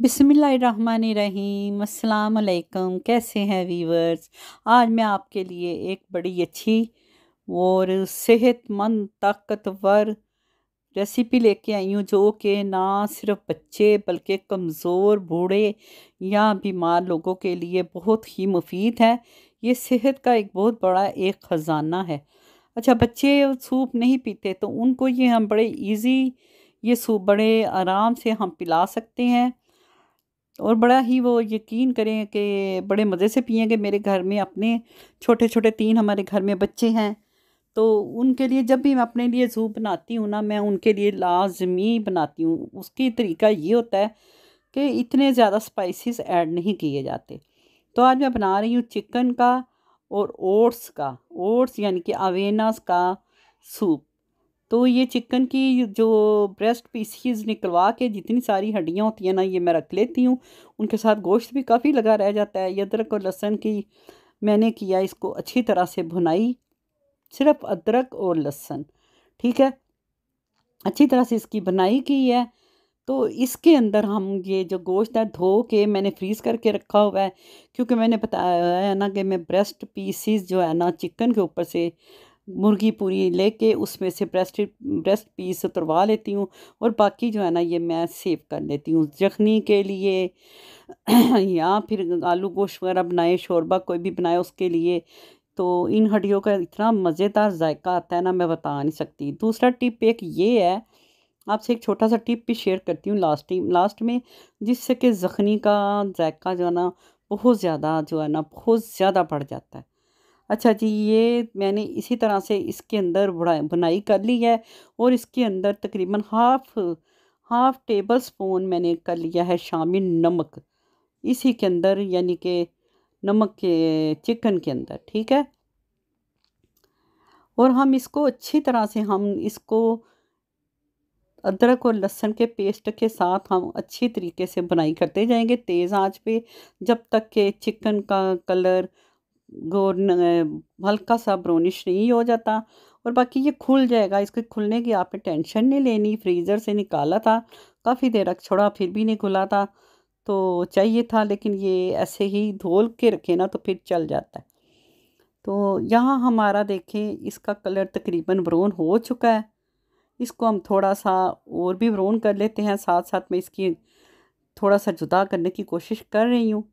बिसमीम असलकम कैसे हैं वीवर्स आज मैं आपके लिए एक बड़ी अच्छी और सेहतमंद ताकतवर रेसिपी लेके आई हूँ जो कि ना सिर्फ बच्चे बल्कि कमज़ोर बूढ़े या बीमार लोगों के लिए बहुत ही मुफीद है ये सेहत का एक बहुत बड़ा एक ख़जाना है अच्छा बच्चे सूप नहीं पीते तो उनको ये हम बड़े इजी ये सूप बड़े आराम से हम पिला सकते हैं और बड़ा ही वो यकीन करें कि बड़े मज़े से पियेंगे मेरे घर में अपने छोटे छोटे तीन हमारे घर में बच्चे हैं तो उनके लिए जब भी मैं अपने लिए ज़ू बनाती हूँ ना मैं उनके लिए लाजमी बनाती हूँ उसकी तरीका ये होता है कि इतने ज़्यादा स्पाइसेस ऐड नहीं किए जाते तो आज मैं बना रही हूँ चिकन का और ओट्स का ओट्स यानी कि अवेनास का सूप तो ये चिकन की जो ब्रेस्ट पीसीज निकलवा के जितनी सारी हड्डियाँ होती हैं ना ये मैं रख लेती हूँ उनके साथ गोश्त भी काफ़ी लगा रह जाता है अदरक और लहसन की मैंने किया इसको अच्छी तरह से भुनाई सिर्फ अदरक और लहसन ठीक है अच्छी तरह से इसकी बनाई की है तो इसके अंदर हम ये जो गोश्त है धो के मैंने फ्रीज़ करके रखा हुआ है क्योंकि मैंने बताया है ना कि मैं ब्रेस्ट पीसीज जो है ना चिकन के ऊपर से मुर्गी पूरी लेके उसमें से ब्रेस्ट ब्रेस्ट पीस उतरवा लेती हूँ और बाकी जो है ना ये मैं सेव कर लेती हूँ जखनी के लिए या फिर आलू गोश्त वगैरह बनाए शोरबा कोई भी बनाए उसके लिए तो इन हड्डियों का इतना मज़ेदार जायका आता है ना मैं बता नहीं सकती दूसरा टिप एक ये है आपसे एक छोटा सा टिप भी शेयर करती हूँ लास्ट टाइम लास्ट में जिससे कि जख्मी का जायका जो है ना बहुत ज़्यादा जो है ना बहुत ज़्यादा बढ़ जाता है अच्छा जी ये मैंने इसी तरह से इसके अंदर बुनाई कर ली है और इसके अंदर तकरीबन हाफ हाफ टेबल स्पून मैंने कर लिया है शामी नमक इसी के अंदर यानी कि नमक के चिकन के अंदर ठीक है और हम इसको अच्छी तरह से हम इसको अदरक और लहसुन के पेस्ट के साथ हम अच्छी तरीके से बुनाई करते जाएंगे तेज़ आंच पे जब तक के चिकन का कलर गोर हल्का सा ब्राउनिश नहीं हो जाता और बाकी ये खुल जाएगा इसके खुलने की आपने टेंशन नहीं लेनी फ्रीज़र से निकाला था काफ़ी देर रख छोड़ा फिर भी नहीं खुला था तो चाहिए था लेकिन ये ऐसे ही धोल के रखे ना तो फिर चल जाता है तो यहाँ हमारा देखें इसका कलर तकरीबन ब्राउन हो चुका है इसको हम थोड़ा सा और भी ब्राउन कर लेते हैं साथ साथ में इसकी थोड़ा सा जुदा करने की कोशिश कर रही हूँ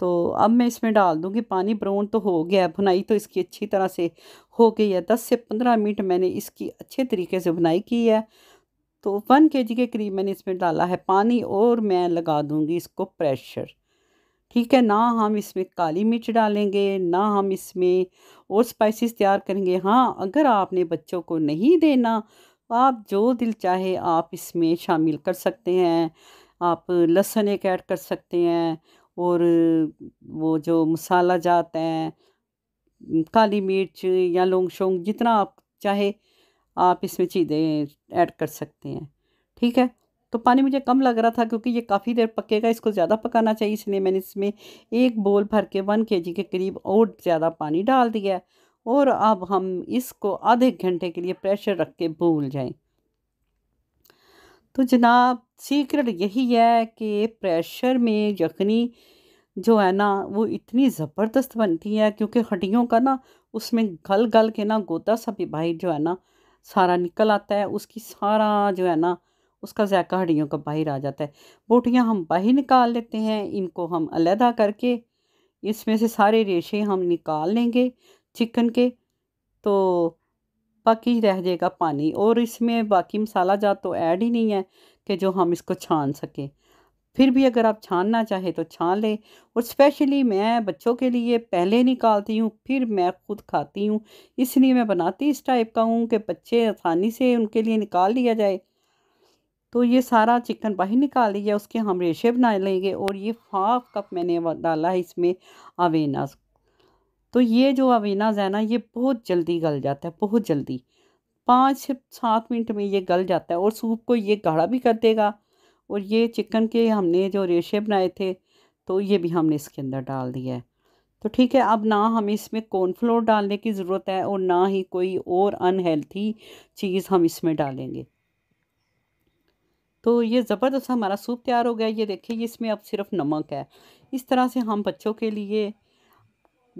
तो अब मैं इसमें डाल दूँगी पानी ब्राउन तो हो गया है भुनाई तो इसकी अच्छी तरह से हो गई है दस से पंद्रह मिनट मैंने इसकी अच्छे तरीके से भुनाई की है तो वन के जी के करीब मैंने इसमें डाला है पानी और मैं लगा दूँगी इसको प्रेशर ठीक है ना हम इसमें काली मिर्च डालेंगे ना हम इसमें और स्पाइसेस तैयार करेंगे हाँ अगर आपने बच्चों को नहीं देना आप जो दिल चाहे आप इसमें शामिल कर सकते हैं आप लहसन एक ऐड कर सकते हैं और वो जो मसाला जात हैं काली मिर्च या लौंग शोंग जितना आप चाहे आप इसमें चीज़ें ऐड कर सकते हैं ठीक है तो पानी मुझे कम लग रहा था क्योंकि ये काफ़ी देर पकेगा इसको ज़्यादा पकाना चाहिए इसलिए मैंने इसमें एक बोल भर के वन के जी के करीब और ज़्यादा पानी डाल दिया है और अब हम इसको आधे घंटे के लिए प्रेशर रख के भूल जाएं तो जनाब सीक्रेट यही है कि प्रेशर में यखनी जो है ना वो इतनी ज़बरदस्त बनती है क्योंकि हड्डियों का ना उसमें गल गल के ना गोता सा बाहर जो है ना सारा निकल आता है उसकी सारा जो है ना उसका जायका हड्डियों का बाहर आ जाता है बोटियाँ हम बाहर निकाल लेते हैं इनको हम अलहदा करके इसमें से सारे रेशे हम निकाल लेंगे चिकन के तो बाकी रह जाएगा पानी और इसमें बाकी मसाला जात तो ऐड ही नहीं है कि जो हम इसको छान सकें फिर भी अगर आप छानना चाहें तो छान लें और स्पेशली मैं बच्चों के लिए पहले निकालती हूँ फिर मैं खुद खाती हूँ इसलिए मैं बनाती इस टाइप का हूँ कि बच्चे आसानी से उनके लिए निकाल लिया जाए तो ये सारा चिकन बाहर निकाल लिया उसके हम रेशे बना लेंगे और ये हाफ कप मैंने डाला है इसमें अवेनास तो ये जो अवेनाज है ना ये बहुत जल्दी गल जाता है बहुत जल्दी पाँच सात मिनट में ये गल जाता है और सूप को ये गाढ़ा भी कर देगा और ये चिकन के हमने जो रेशे बनाए थे तो ये भी हमने इसके अंदर डाल दिया है तो ठीक है अब ना हमें इसमें कॉर्नफ्लोर डालने की ज़रूरत है और ना ही कोई और अनहेल्थी चीज़ हम इसमें डालेंगे तो ये ज़बरदस्त हमारा सूप तैयार हो गया ये देखिए इसमें अब सिर्फ नमक है इस तरह से हम बच्चों के लिए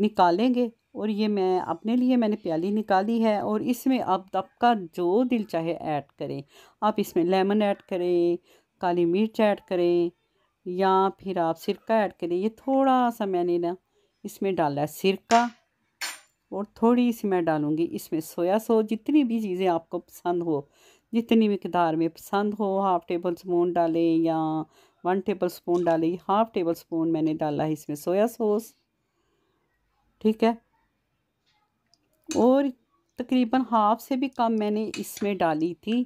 निकालेंगे और ये मैं अपने लिए मैंने प्याली निकाली है और इसमें आप का जो दिल चाहे ऐड करें आप इसमें लेमन ऐड करें काली मिर्च ऐड करें या फिर आप सिरका ऐड करें ये थोड़ा सा मैंने ना इसमें डाला है सिरका और थोड़ी सी मैं डालूँगी इसमें सोया सॉस जितनी भी चीज़ें आपको पसंद हो जितनी मकदार में पसंद हो हाफ़ टेबल स्पून डालें या वन टेबल स्पून डालें हाफ़ टेबल स्पून मैंने डाला है इसमें सोया सॉस ठीक है और तकरीबन हाफ से भी कम मैंने इसमें डाली थी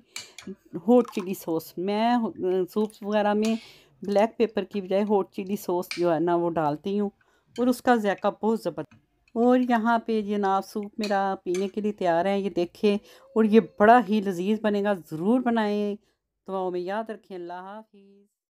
हॉट चिली सॉस मैं सूप वगैरह में ब्लैक पेपर की बजाय हॉट चिली सॉस जो है ना वो डालती हूँ और उसका जायका बहुत ज़बरदस्त और यहाँ पे नाव सूप मेरा पीने के लिए तैयार है ये देखें और ये बड़ा ही लजीज बनेगा ज़रूर बनाएं तो में याद रखें अल्लाह हाफिज़